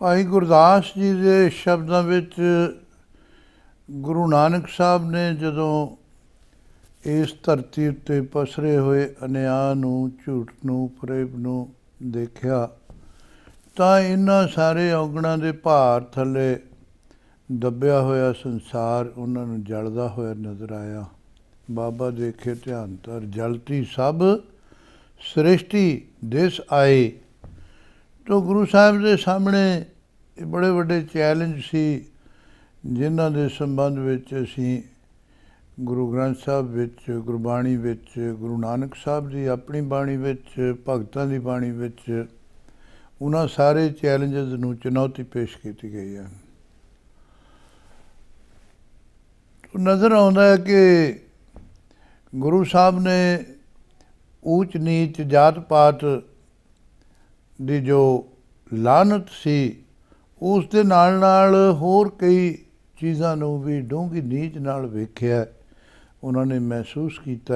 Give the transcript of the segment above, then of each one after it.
ਭਾਈ ਗੁਰਦਾਸ ਜੀ ਦੇ ਸ਼ਬਦਾਂ ਵਿੱਚ ਗੁਰੂ ਨਾਨਕ ਸਾਹਿਬ ਨੇ ਜਦੋਂ ਇਸ ਧਰਤੀ ਉੱਤੇ ਪਸਰੇ ਹੋਏ ਅਨਿਆਂ ਨੂੰ ਝੂਠ ਨੂੰ ਫਰੇਬ ਨੂੰ ਦੇਖਿਆ ਤਾਂ ਇਹਨਾਂ ਸਾਰੇ ਔਗਣਾਂ ਦੇ ਭਾਰ ਥੱਲੇ ਦੱਬਿਆ ਹੋਇਆ ਸੰਸਾਰ ਉਹਨਾਂ ਨੂੰ ਜਲਦਾ ਹੋਇਆ ਨਜ਼ਰ ਆਇਆ ਬਾਬਾ ਦੇਖੇ ਧਿਆਨ ਤਰ ਜਲਤੀ ਸਭ ਸ੍ਰਿਸ਼ਟੀ ਦਿਸ ਆਏ ਤੋ ਗੁਰੂ ਸਾਹਿਬ ਦੇ ਸਾਹਮਣੇ ਇਹ ਬੜੇ ਵੱਡੇ ਚੈਲੰਜ ਸੀ ਜਿਨ੍ਹਾਂ ਦੇ ਸੰਬੰਧ ਵਿੱਚ ਅਸੀਂ ਗੁਰੂ ਗ੍ਰੰਥ ਸਾਹਿਬ ਵਿੱਚ ਗੁਰਬਾਣੀ ਵਿੱਚ ਗੁਰੂ ਨਾਨਕ ਸਾਹਿਬ ਦੀ ਆਪਣੀ ਬਾਣੀ ਵਿੱਚ ਭਗਤਾਂ ਦੀ ਬਾਣੀ ਵਿੱਚ ਉਹਨਾਂ ਸਾਰੇ ਚੈਲੰਜਸ ਨੂੰ ਚੁਣੌਤੀ ਪੇਸ਼ ਕੀਤੀ ਗਈ ਹੈ ਨਜ਼ਰ ਆਉਂਦਾ ਹੈ ਕਿ ਗੁਰੂ ਸਾਹਿਬ ਨੇ ਊਚ ਨੀਚ ਜਾਤ ਪਾਤ ਦੀ ਜੋ ਲਾਨਤ ਸੀ ਉਸ ਦੇ ਨਾਲ ਨਾਲ ਹੋਰ ਕਈ ਚੀਜ਼ਾਂ ਨੂੰ ਵੀ ਡੂੰਗੀ ਨੀਚ ਨਾਲ ਵੇਖਿਆ ਉਹਨਾਂ ਨੇ ਮਹਿਸੂਸ ਕੀਤਾ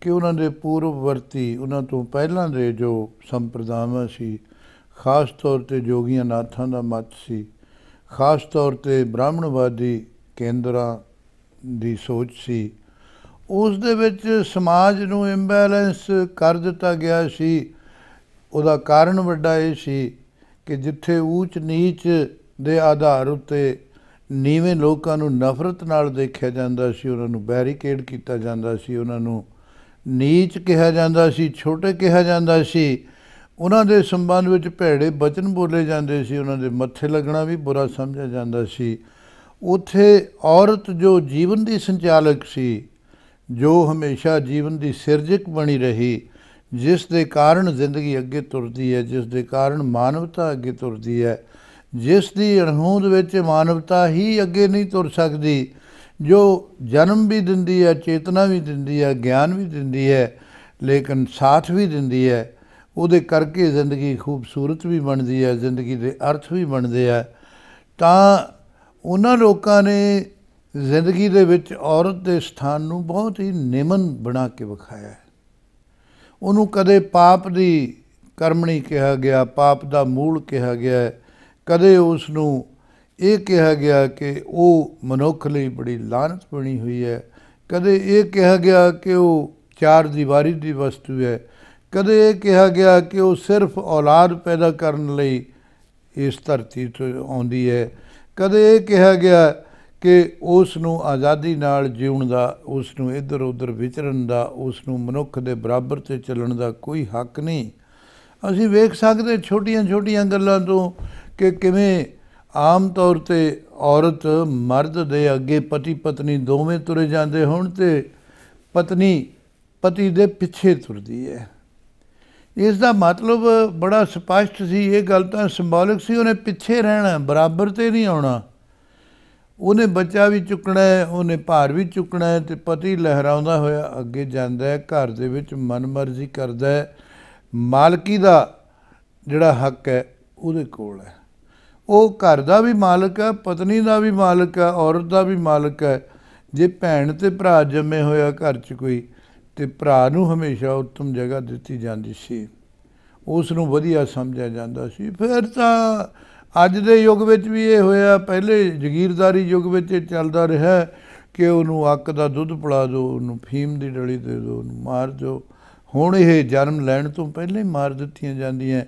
ਕਿ ਉਹਨਾਂ ਦੇ ਪੂਰਵ ਵਰਤੀ ਉਹਨਾਂ ਤੋਂ ਪਹਿਲਾਂ ਦੇ ਜੋ ਸੰਪਰਦਾਵਾਂ ਸੀ ਖਾਸ ਤੌਰ ਤੇ ਜੋਗੀਆਂ ਨਾਥਾਂ ਦਾ ਮਤ ਸੀ ਖਾਸ ਤੌਰ ਤੇ ਬ੍ਰਾਹਮਣਵਾਦੀ ਕੇਂਦਰਾਂ ਦੀ ਸੋਚ ਸੀ ਉਸ ਦੇ ਵਿੱਚ ਸਮਾਜ ਨੂੰ ਇੰਬੈਲੈਂਸ ਕਰ ਦਿੱਤਾ ਗਿਆ ਸੀ ਉਹਦਾ ਕਾਰਨ ਵੱਡਾ ਇਹ ਸੀ ਕਿ ਜਿੱਥੇ ਊਚ ਨੀਚ ਦੇ ਆਧਾਰ ਉੱਤੇ ਨੀਵੇਂ ਲੋਕਾਂ ਨੂੰ ਨਫ਼ਰਤ ਨਾਲ ਦੇਖਿਆ ਜਾਂਦਾ ਸੀ ਉਹਨਾਂ ਨੂੰ ਬੈਰੀਕੇਡ ਕੀਤਾ ਜਾਂਦਾ ਸੀ ਉਹਨਾਂ ਨੂੰ ਨੀਚ ਕਿਹਾ ਜਾਂਦਾ ਸੀ ਛੋਟੇ ਕਿਹਾ ਜਾਂਦਾ ਸੀ ਉਹਨਾਂ ਦੇ ਸੰਬੰਧ ਵਿੱਚ ਭੇੜੇ ਬਚਨ ਬੋਲੇ ਜਾਂਦੇ ਸੀ ਉਹਨਾਂ ਦੇ ਮੱਥੇ ਲੱਗਣਾ ਵੀ ਬੁਰਾ ਸਮਝਿਆ ਜਾਂਦਾ ਸੀ ਉਥੇ ਔਰਤ ਜੋ ਜੀਵਨ ਦੀ ਸੰਚਾਲਕ ਸੀ ਜੋ ਹਮੇਸ਼ਾ ਜੀਵਨ ਦੀ ਸਿਰਜਕ ਬਣੀ ਰਹੀ ਜਿਸ ਦੇ ਕਾਰਨ ਜ਼ਿੰਦਗੀ ਅੱਗੇ ਤੁਰਦੀ ਹੈ ਜਿਸ ਦੇ ਕਾਰਨ ਮਾਨਵਤਾ ਅੱਗੇ ਤੁਰਦੀ ਹੈ ਜਿਸ ਦੀ ਅਣਹੋਂਦ ਵਿੱਚ ਮਾਨਵਤਾ ਹੀ ਅੱਗੇ ਨਹੀਂ ਤੁਰ ਸਕਦੀ ਜੋ ਜਨਮ ਵੀ ਦਿੰਦੀ ਹੈ ਚੇਤਨਾ ਵੀ ਦਿੰਦੀ ਹੈ ਗਿਆਨ ਵੀ ਦਿੰਦੀ ਹੈ ਲੇਕਿਨ ਸਾਥ ਵੀ ਦਿੰਦੀ ਹੈ ਉਹਦੇ ਕਰਕੇ ਜ਼ਿੰਦਗੀ ਖੂਬਸੂਰਤ ਵੀ ਬਣਦੀ ਹੈ ਜ਼ਿੰਦਗੀ ਦੇ ਅਰਥ ਵੀ ਬਣਦੇ ਆ ਤਾਂ ਉਹਨਾਂ ਲੋਕਾਂ ਨੇ ਜ਼ਿੰਦਗੀ ਦੇ ਵਿੱਚ ਔਰਤ ਦੇ ਸਥਾਨ ਨੂੰ ਬਹੁਤ ਹੀ ਨਿਮਨ ਬਣਾ ਕੇ ਵਿਖਾਇਆ ਉਹਨੂੰ ਕਦੇ ਪਾਪ ਦੀ ਕਰਮਣੀ ਕਿਹਾ ਗਿਆ ਪਾਪ ਦਾ ਮੂਲ ਕਿਹਾ ਗਿਆ ਕਦੇ ਉਸ ਨੂੰ ਇਹ ਕਿਹਾ ਗਿਆ ਕਿ ਉਹ ਮਨੁੱਖ ਲਈ ਬੜੀ ਲਾਨਤ ਬਣੀ ਹੋਈ ਹੈ ਕਦੇ ਇਹ ਕਿਹਾ ਗਿਆ ਕਿ ਉਹ ਚਾਰ ਦੀਵਾਰੀ ਦੀ ਵਸਤੂ ਹੈ ਕਦੇ ਇਹ ਕਿਹਾ ਗਿਆ ਕਿ ਉਹ ਸਿਰਫ ਔਲਾਦ ਪੈਦਾ ਕਰਨ ਲਈ ਇਸ ਧਰਤੀ ਤੋਂ ਆਉਂਦੀ ਹੈ ਕਦੇ ਇਹ ਕਿਹਾ ਗਿਆ ਕਿ ਉਸ ਨੂੰ ਆਜ਼ਾਦੀ ਨਾਲ ਜਿਉਣ ਦਾ ਉਸ ਨੂੰ ਇੱਧਰ ਉੱਧਰ ਵਿਚਰਨ ਦਾ ਉਸ ਨੂੰ ਮਨੁੱਖ ਦੇ ਬਰਾਬਰ ਤੇ ਚੱਲਣ ਦਾ ਕੋਈ ਹੱਕ ਨਹੀਂ ਅਸੀਂ ਵੇਖ ਸਕਦੇ ਛੋਟੀਆਂ-ਛੋਟੀਆਂ ਗੱਲਾਂ ਤੋਂ ਕਿ ਕਿਵੇਂ ਆਮ ਤੌਰ ਤੇ ਔਰਤ ਮਰਦ ਦੇ ਅੱਗੇ ਪਤੀ ਪਤਨੀ ਦੋਵੇਂ ਤੁਰੇ ਜਾਂਦੇ ਹੁਣ ਤੇ ਪਤਨੀ ਪਤੀ ਦੇ ਪਿੱਛੇ ਤੁਰਦੀ ਹੈ ਇਸ ਦਾ ਮਤਲਬ ਬੜਾ ਸਪਸ਼ਟ ਸੀ ਇਹ ਗੱਲ ਤਾਂ ਸਿੰਬੋਲਿਕ ਸੀ ਉਹਨੇ ਪਿੱਛੇ ਰਹਿਣਾ ਬਰਾਬਰ ਤੇ ਨਹੀਂ ਆਉਣਾ ਉਹਨੇ ਬੱਚਾ ਵੀ ਚੁੱਕਣਾ ਹੈ ਉਹਨੇ ਭਾਰ ਵੀ ਚੁੱਕਣਾ ਹੈ ਤੇ ਪਤੀ ਲਹਿਰਾਉਂਦਾ ਹੋਇਆ ਅੱਗੇ ਜਾਂਦਾ ਹੈ ਘਰ ਦੇ ਵਿੱਚ ਮਨਮਰਜ਼ੀ ਕਰਦਾ ਹੈ ਮਾਲਕੀ ਦਾ ਜਿਹੜਾ ਹੱਕ ਹੈ ਉਹਦੇ ਕੋਲ ਹੈ ਉਹ ਘਰ ਦਾ ਵੀ ਮਾਲਕ ਹੈ ਪਤਨੀ ਦਾ ਵੀ ਮਾਲਕ ਹੈ ਔਰਤ ਦਾ ਵੀ ਮਾਲਕ ਹੈ ਜੇ ਭੈਣ ਤੇ ਭਰਾ ਜੰਮੇ ਹੋਇਆ ਘਰ 'ਚ ਕੋਈ ਤੇ ਭਰਾ ਨੂੰ ਹਮੇਸ਼ਾ ਉੱਤਮ ਜਗ੍ਹਾ ਦਿੱਤੀ ਜਾਂਦੀ ਸੀ ਉਸ ਨੂੰ ਵਧੀਆ ਸਮਝਿਆ ਜਾਂਦਾ ਸੀ ਫਿਰ ਤਾਂ ਅੱਜ ਦੇ ਯੁੱਗ ਵਿੱਚ ਵੀ ਇਹ ਹੋਇਆ ਪਹਿਲੇ ਜ਼ਗੀਰਦਾਰੀ ਯੁੱਗ ਵਿੱਚ ਇਹ ਚੱਲਦਾ ਰਿਹਾ ਕਿ ਉਹਨੂੰ ਅੱਕ ਦਾ ਦੁੱਧ ਪਿਲਾ ਦਿਓ ਉਹਨੂੰ ਫੀਮ ਦੀ ਡਲੀ ਦੇ ਦਿਓ ਉਹਨੂੰ ਮਾਰ ਦਿਓ ਹੁਣ ਇਹ ਜਨਮ ਲੈਣ ਤੋਂ ਪਹਿਲੇ ਮਾਰ ਦਿੱਤੀਆਂ ਜਾਂਦੀਆਂ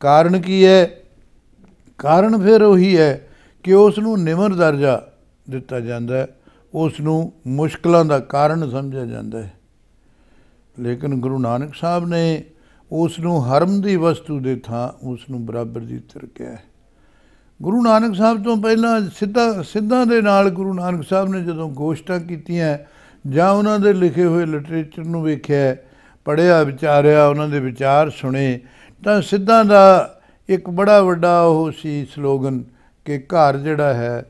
ਕਾਰਨ ਕੀ ਹੈ ਕਾਰਨ ਫਿਰ ਉਹੀ ਹੈ ਕਿ ਉਸ ਨੂੰ ਨਿਮਰ ਦਰਜਾ ਦਿੱਤਾ ਜਾਂਦਾ ਹੈ ਉਸ ਨੂੰ ਮੁਸ਼ਕਲਾਂ ਦਾ ਕਾਰਨ ਸਮਝਿਆ ਜਾਂਦਾ ਹੈ ਲੇਕਿਨ ਗੁਰੂ ਨਾਨਕ ਸਾਹਿਬ ਨੇ ਉਸ ਨੂੰ ਹਰਮ ਦੀ ਵਸਤੂ ਦੇ ਥਾਂ ਉਸ ਨੂੰ ਬਰਾਬਰ ਦੀ ਤਰਕਿਆ ਹੈ ਗੁਰੂ ਨਾਨਕ ਸਾਹਿਬ ਤੋਂ ਪਹਿਲਾਂ ਸਿੱਧਾ ਸਿੱਧਾਂ ਦੇ ਨਾਲ ਗੁਰੂ ਨਾਨਕ ਸਾਹਿਬ ਨੇ ਜਦੋਂ ਗੋਸ਼ਟਾਂ ਕੀਤੀਆਂ ਜਾਂ ਉਹਨਾਂ ਦੇ ਲਿਖੇ ਹੋਏ ਲਿਟਰੇਚਰ ਨੂੰ ਵੇਖਿਆ ਪੜਿਆ ਵਿਚਾਰਿਆ ਉਹਨਾਂ ਦੇ ਵਿਚਾਰ ਸੁਣੇ ਤਾਂ ਸਿੱਧਾਂ ਦਾ ਇੱਕ ਬੜਾ ਵੱਡਾ ਉਹ ਸੀ ਸਲੋਗਨ ਕਿ ਘਰ ਜਿਹੜਾ ਹੈ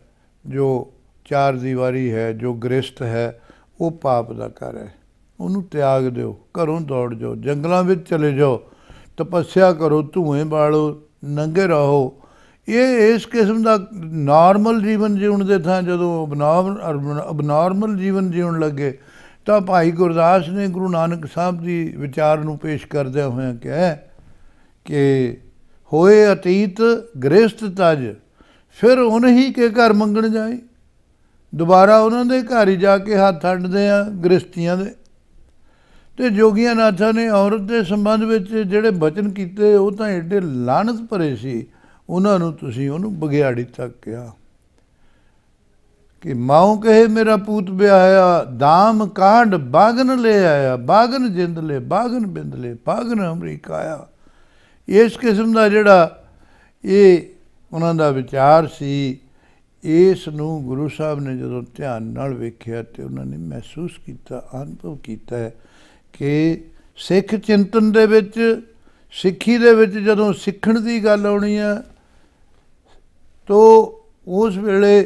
ਜੋ ਚਾਰ ਦੀਵਾਰੀ ਹੈ ਜੋ ਗ੍ਰਸਤ ਹੈ ਉਹ ਪਾਪ ਦਾ ਘਰ ਹੈ ਉਹਨੂੰ ਤਿਆਗ ਦਿਓ ਘਰੋਂ ਦੌੜ ਜਾਓ ਜੰਗਲਾਂ ਵਿੱਚ ਚਲੇ ਜਾਓ ਤਪੱਸਿਆ ਕਰੋ ਧੂਏ ਬਾਲੋ ਨੰਗੇ ਰਹੋ ਇਹ ਇਸ ਕਿਸਮ ਦਾ ਨਾਰਮਲ ਜੀਵਨ ਜਿਉਣ ਦੇ ਥਾਂ ਜਦੋਂ ਅਬਨਾਰਮਲ ਜੀਵਨ ਜਿਉਣ ਲੱਗੇ ਤਾਂ ਭਾਈ ਗੁਰਦਾਸ ਨੇ ਗੁਰੂ ਨਾਨਕ ਸਾਹਿਬ ਦੀ ਵਿਚਾਰ ਨੂੰ ਪੇਸ਼ ਕਰਦੇ ਹੋਏ ਕਿਹਾ ਕਿ ਹੋਏ ਅਤੀਤ ਗ੍ਰਸਤ ਤਜ ਫਿਰ ਉਹਨਹੀ ਕੇ ਘਰ ਮੰਗਣ ਜਾਏ ਦੁਬਾਰਾ ਉਹਨਾਂ ਦੇ ਘਰ ਹੀ ਜਾ ਕੇ ਹੱਥ ਅੱਡਦੇ ਆ ਗ੍ਰਸਤੀਆਂ ਦੇ ਤੇ ਜੋਗੀਆਂ ਨਾਥਾਂ ਨੇ ਔਰਤ ਦੇ ਸੰਬੰਧ ਵਿੱਚ ਜਿਹੜੇ ਬਚਨ ਕੀਤੇ ਉਹ ਤਾਂ ਏਡੇ ਲਾਨਤ ਭਰੇ ਸੀ ਉਹਨਾਂ ਨੂੰ ਤੁਸੀਂ ਉਹਨੂੰ ਬਗਿਆੜੀ ਤੱਕ ਕਿਹਾ ਕਿ ਮਾਉ ਕਹੇ ਮੇਰਾ ਪੂਤ ਵਿਆਹਿਆ ਦਾਮ ਕਾਂਡ ਬਾਗਨ ਲੈ ਆਇਆ ਬਾਗਨ ਜਿੰਦ ਲੈ ਬਾਗਨ ਬਿੰਦ ਲੈ ਬਾਗਨ ਅਮਰੀਕਾ ਆਇਆ ਇਸ ਕਿਸਮ ਦਾ ਜਿਹੜਾ ਇਹ ਉਹਨਾਂ ਦਾ ਵਿਚਾਰ ਸੀ ਇਸ ਨੂੰ ਗੁਰੂ ਸਾਹਿਬ ਨੇ ਜਦੋਂ ਧਿਆਨ ਨਾਲ ਵੇਖਿਆ ਤੇ ਉਹਨਾਂ ਨੇ ਮਹਿਸੂਸ ਕੀਤਾ ਅਨੁਭਵ ਕੀਤਾ ਹੈ ਕਿ ਸਿੱਖ ਚਿੰਤਨ ਦੇ ਵਿੱਚ ਸਿੱਖੀ ਦੇ ਵਿੱਚ ਜਦੋਂ ਸਿੱਖਣ ਦੀ ਗੱਲ ਆਉਣੀ ਹੈ ਤੋ ਉਸ ਵੇਲੇ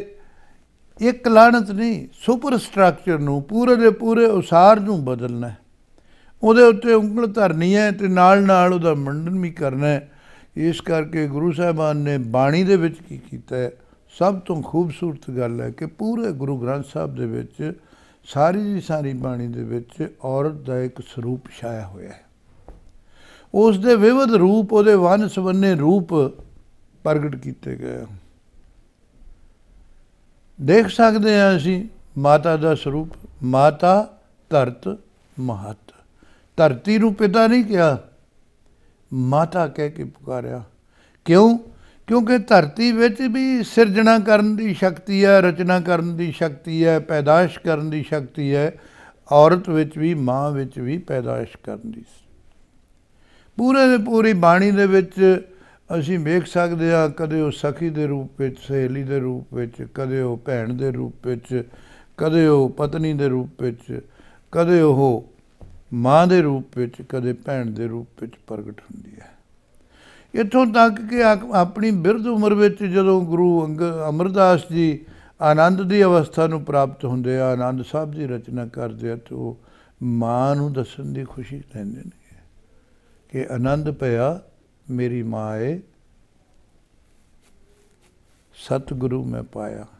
ਇੱਕ ਲਾਣਤ ਨਹੀਂ ਸੁਪਰ ਸਟਰਕਚਰ ਨੂੰ ਪੂਰੇ ਦੇ ਪੂਰੇ ਉਸਾਰ ਨੂੰ ਬਦਲਣਾ ਉਹਦੇ ਉੱਤੇ ਉਂਗਲ ਧਰਨੀ ਹੈ ਤੇ ਨਾਲ ਨਾਲ ਉਹਦਾ ਮੰਡਨ ਵੀ ਕਰਨਾ ਹੈ ਇਸ ਕਰਕੇ ਗੁਰੂ ਸਾਹਿਬਾਨ ਨੇ ਬਾਣੀ ਦੇ ਵਿੱਚ ਕੀ ਕੀਤਾ ਸਭ ਤੋਂ ਖੂਬਸੂਰਤ ਗੱਲ ਹੈ ਕਿ ਪੂਰੇ ਗੁਰੂ ਗ੍ਰੰਥ ਸਾਹਿਬ ਦੇ ਵਿੱਚ ਸਾਰੀ ਦੀ ਸਾਰੀ ਬਾਣੀ ਦੇ ਵਿੱਚ ਔਰਤ ਦਾ ਇੱਕ ਸਰੂਪ ਛਾਇਆ ਹੋਇਆ ਹੈ ਉਸ ਦੇ ਵਿਵਧ ਰੂਪ ਉਹਦੇ ਵਨ ਸਵੰਨੇ ਰੂਪ ਪ੍ਰਗਟ ਕੀਤੇ ਗਏ ਦੇਖ ਸਕਦੇ ਹਾਂ ਅਸੀਂ ਮਾਤਾ ਦਾ ਸਰੂਪ ਮਾਤਾ ਧਰਤ ਮਹਤ ਧਰਤੀ ਨੂੰ ਪਿਤਾ ਨਹੀਂ ਕਿਹਾ ਮਾਤਾ ਕਹਿ ਕੇ ਪੁਕਾਰਿਆ ਕਿਉਂ ਕਿਉਂਕਿ ਧਰਤੀ ਵਿੱਚ ਵੀ ਸਿਰਜਣਾ ਕਰਨ ਦੀ ਸ਼ਕਤੀ ਹੈ ਰਚਨਾ ਕਰਨ ਦੀ ਸ਼ਕਤੀ ਹੈ ਪੈਦਾਇਸ਼ ਕਰਨ ਦੀ ਸ਼ਕਤੀ ਹੈ ਔਰਤ ਵਿੱਚ ਵੀ ਮਾਂ ਵਿੱਚ ਵੀ ਪੈਦਾਇਸ਼ ਕਰਨ ਦੀ ਪੂਰੇ ਦੇ ਪੂਰੀ ਬਾਣੀ ਦੇ ਵਿੱਚ ਅਸੀਂ ਵੇਖ ਸਕਦੇ ਆ ਕਦੇ ਉਹ ਸਖੀ ਦੇ ਰੂਪ ਵਿੱਚ ਸਹੇਲੀ ਦੇ ਰੂਪ ਵਿੱਚ ਕਦੇ ਉਹ ਭੈਣ ਦੇ ਰੂਪ ਵਿੱਚ ਕਦੇ ਉਹ ਪਤਨੀ ਦੇ ਰੂਪ ਵਿੱਚ ਕਦੇ ਉਹ ਮਾਂ ਦੇ ਰੂਪ ਵਿੱਚ ਕਦੇ ਭੈਣ ਦੇ ਰੂਪ ਵਿੱਚ ਪ੍ਰਗਟ ਹੁੰਦੀ ਹੈ ਇਥੋਂ ਤੱਕ ਕਿ ਆਪਣੀ ਬਿਰਧ ਉਮਰ ਵਿੱਚ ਜਦੋਂ ਗੁਰੂ ਅਮਰਦਾਸ ਜੀ ਆਨੰਦ ਦੀ ਅਵਸਥਾ ਨੂੰ ਪ੍ਰਾਪਤ ਹੁੰਦੇ ਆ ਆਨੰਦ ਸਾਹਿਬ ਦੀ ਰਚਨਾ ਕਰਦੇ ਆ ਤੇ ਉਹ ਮਾਂ ਨੂੰ ਦੱਸਣ ਦੀ ਖੁਸ਼ੀ ਲੈਂਦੇ ਨੇ ਕਿ ਆਨੰਦ ਪਿਆ ਮੇਰੀ ਮਾਏ ਸਤਿਗੁਰੂ ਮੈਂ ਪਾਇਆ